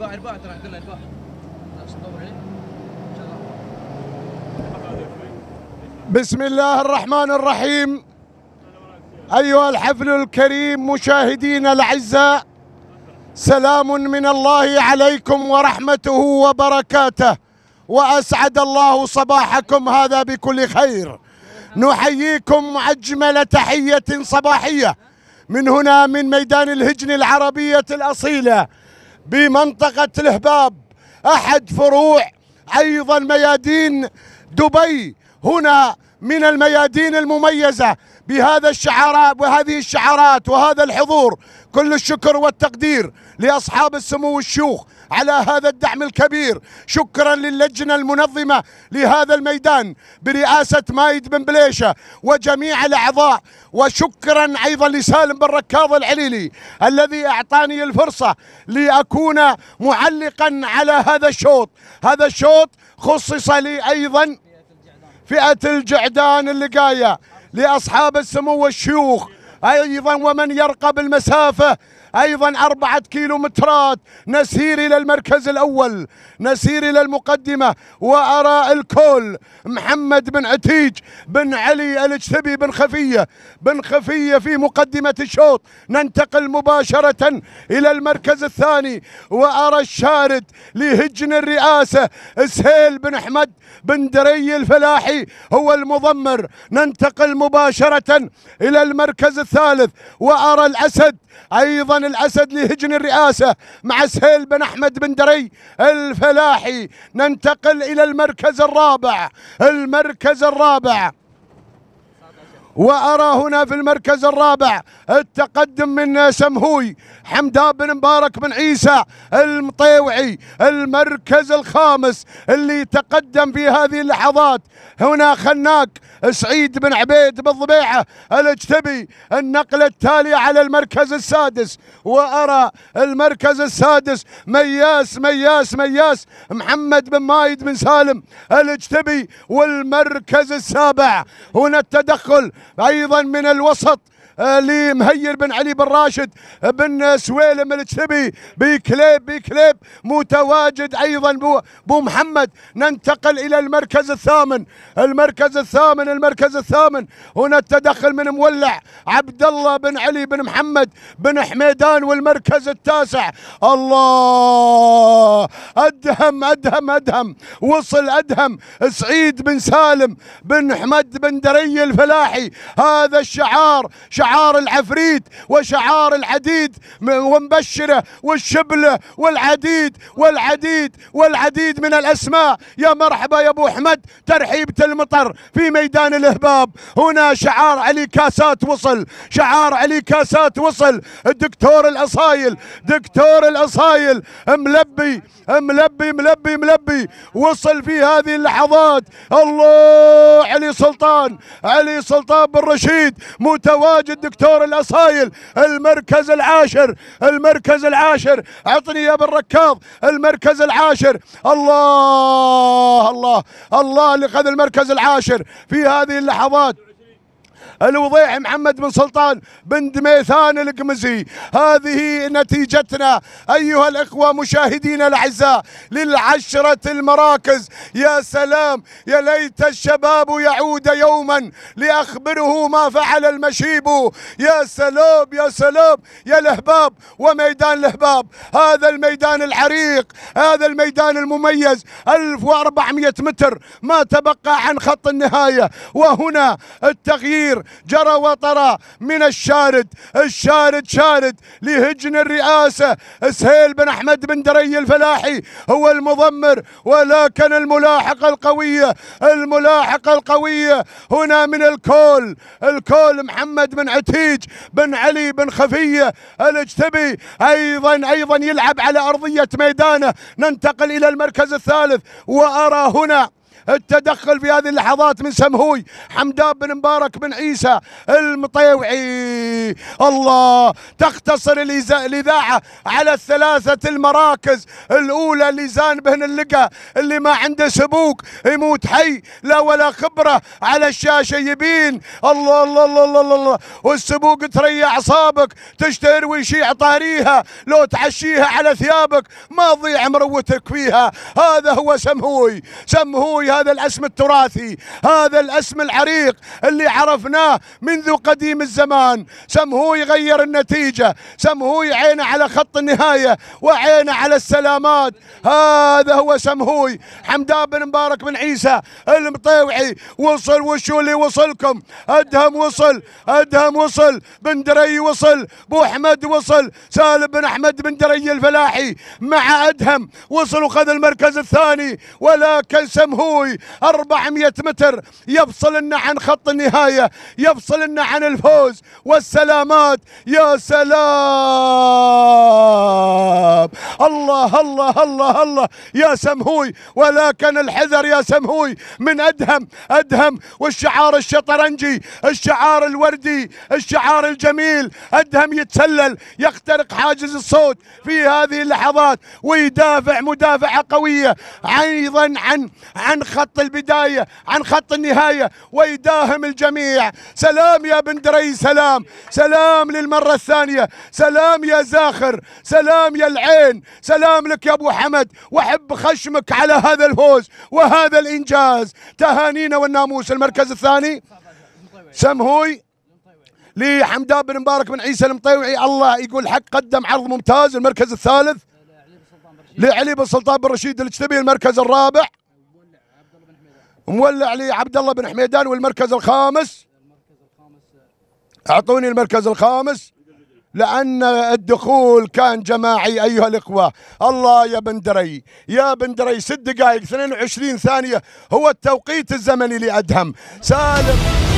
ترى بسم الله الرحمن الرحيم أيها الحفل الكريم مشاهدينا الأعزاء سلام من الله عليكم ورحمته وبركاته وأسعد الله صباحكم هذا بكل خير نحييكم أجمل تحية صباحية من هنا من ميدان الهجن العربية الأصيلة بمنطقة الهباب أحد فروع أيضا ميادين دبي هنا من الميادين المميزة بهذا الشعارات وهذه الشعارات وهذا الحضور كل الشكر والتقدير لأصحاب السمو الشيوخ على هذا الدعم الكبير شكرا للجنة المنظمة لهذا الميدان برئاسة مايد بن بليشة وجميع الأعضاء وشكرا أيضا لسالم بن ركاض العليلي الذي أعطاني الفرصة لأكون معلقا على هذا الشوط هذا الشوط خصص لي أيضا فئة الجعدان اللقاية لأصحاب السمو والشيوخ أيضا ومن يرقب المسافة أيضا أربعة كيلومترات نسير إلى المركز الأول نسير إلى المقدمة وأرى الكل محمد بن عتيج بن علي الاجتبي بن خفية بن خفية في مقدمة الشوط ننتقل مباشرة إلى المركز الثاني وأرى الشارد لهجن الرئاسة سهيل بن أحمد بن دري الفلاحي هو المضمر ننتقل مباشرة إلى المركز الثالث وأرى الأسد أيضا سلطان الأسد لهجن الرئاسة مع سهيل بن أحمد بن دري الفلاحي ننتقل إلى المركز الرابع المركز الرابع وأرى هنا في المركز الرابع التقدم من سمهوي حمدان بن مبارك بن عيسى المطيوعي المركز الخامس اللي تقدم في هذه اللحظات هنا خناك سعيد بن عبيد بالضبيعة الاجتبي النقلة التالية على المركز السادس وأرى المركز السادس مياس مياس مياس محمد بن مايد بن سالم الاجتبي والمركز السابع هنا التدخل أيضا من الوسط لمهير بن علي بن راشد بن سويلم الجثبي بكليب بكليب متواجد ايضا بو, بو محمد ننتقل الى المركز الثامن المركز الثامن المركز الثامن هنا التدخل من مولع عبد الله بن علي بن محمد بن حميدان والمركز التاسع الله ادهم ادهم ادهم وصل ادهم سعيد بن سالم بن حمد بن دري الفلاحي هذا الشعار شعار شعار العفريت وشعار العديد ومبشره والشبله والعديد والعديد والعديد من الاسماء يا مرحبا يا ابو احمد ترحيبه المطر في ميدان الهباب هنا شعار علي كاسات وصل شعار علي كاسات وصل الدكتور الاصايل دكتور الاصايل ملبي ملبي ملبي ملبي وصل في هذه اللحظات الله علي سلطان علي سلطان بن رشيد متواجد الدكتور الاصايل المركز العاشر المركز العاشر عطني يا بالركاض المركز العاشر الله الله الله اللي خذ المركز العاشر في هذه اللحظات الوضيع محمد بن سلطان بن دميثان القمزي هذه نتيجتنا أيها الإخوة مشاهدينا الأعزاء للعشرة المراكز يا سلام يا ليت الشباب يعود يوما لأخبره ما فعل المشيب يا سلام يا سلام يا لهباب وميدان لهباب هذا الميدان العريق هذا الميدان المميز 1400 متر ما تبقى عن خط النهاية وهنا التغيير الكثير جرى وطرى من الشارد الشارد شارد لهجن الرئاسة سهيل بن أحمد بن دري الفلاحي هو المضمر ولكن الملاحقة القوية الملاحقة القوية هنا من الكول الكول محمد بن عتيج بن علي بن خفية الاجتبي أيضا أيضا يلعب على أرضية ميدانه ننتقل إلى المركز الثالث وأرى هنا التدخل في هذه اللحظات من سمهوي حمدان بن مبارك بن عيسى المطيوعي الله تختصر الإذاعة على الثلاثة المراكز الأولى زان بن اللقى اللي ما عنده سبوك يموت حي لا ولا خبرة على الشاشة يبين الله الله الله الله, الله, الله. والسبوق تريع أعصابك تشتهر ويشيع طاريها لو تعشيها على ثيابك ما تضيع مروتك فيها هذا هو سمهوي سمهوي هذا الاسم التراثي هذا الاسم العريق اللي عرفناه منذ قديم الزمان سمهو يغير النتيجة سمهو عينه على خط النهاية وعينه على السلامات هذا هو سمهوي حمدان بن مبارك بن عيسى المطيوعي وصل وشو اللي وصلكم ادهم وصل ادهم وصل بن دري وصل بو احمد وصل سالم بن احمد بن دري الفلاحي مع ادهم وصل وخذ المركز الثاني ولكن سمهوي ابوي 400 متر يفصلنا عن خط النهايه يفصلنا عن الفوز والسلامات يا سلام الله الله الله الله يا سمهوي ولكن الحذر يا سمهوي من ادهم ادهم والشعار الشطرنجي الشعار الوردي الشعار الجميل ادهم يتسلل يخترق حاجز الصوت في هذه اللحظات ويدافع مدافعه قويه ايضا عن عن خط البداية عن خط النهاية ويداهم الجميع سلام يا بن دري سلام سلام للمرة الثانية سلام يا زاخر سلام يا العين سلام لك يا أبو حمد وأحب خشمك على هذا الفوز وهذا الإنجاز تهانينا والناموس المركز الثاني سمهوي لحمدان بن مبارك بن عيسى المطيوعي الله يقول حق قدم عرض ممتاز المركز الثالث لعلي بن سلطان بن رشيد الاجتبي المركز الرابع مولع لي عبد الله بن حميدان والمركز الخامس اعطوني المركز الخامس لأن الدخول كان جماعي أيها الإخوة الله يا بندري يا بندري ست دقائق 22 ثانية هو التوقيت الزمني لأدهم سالم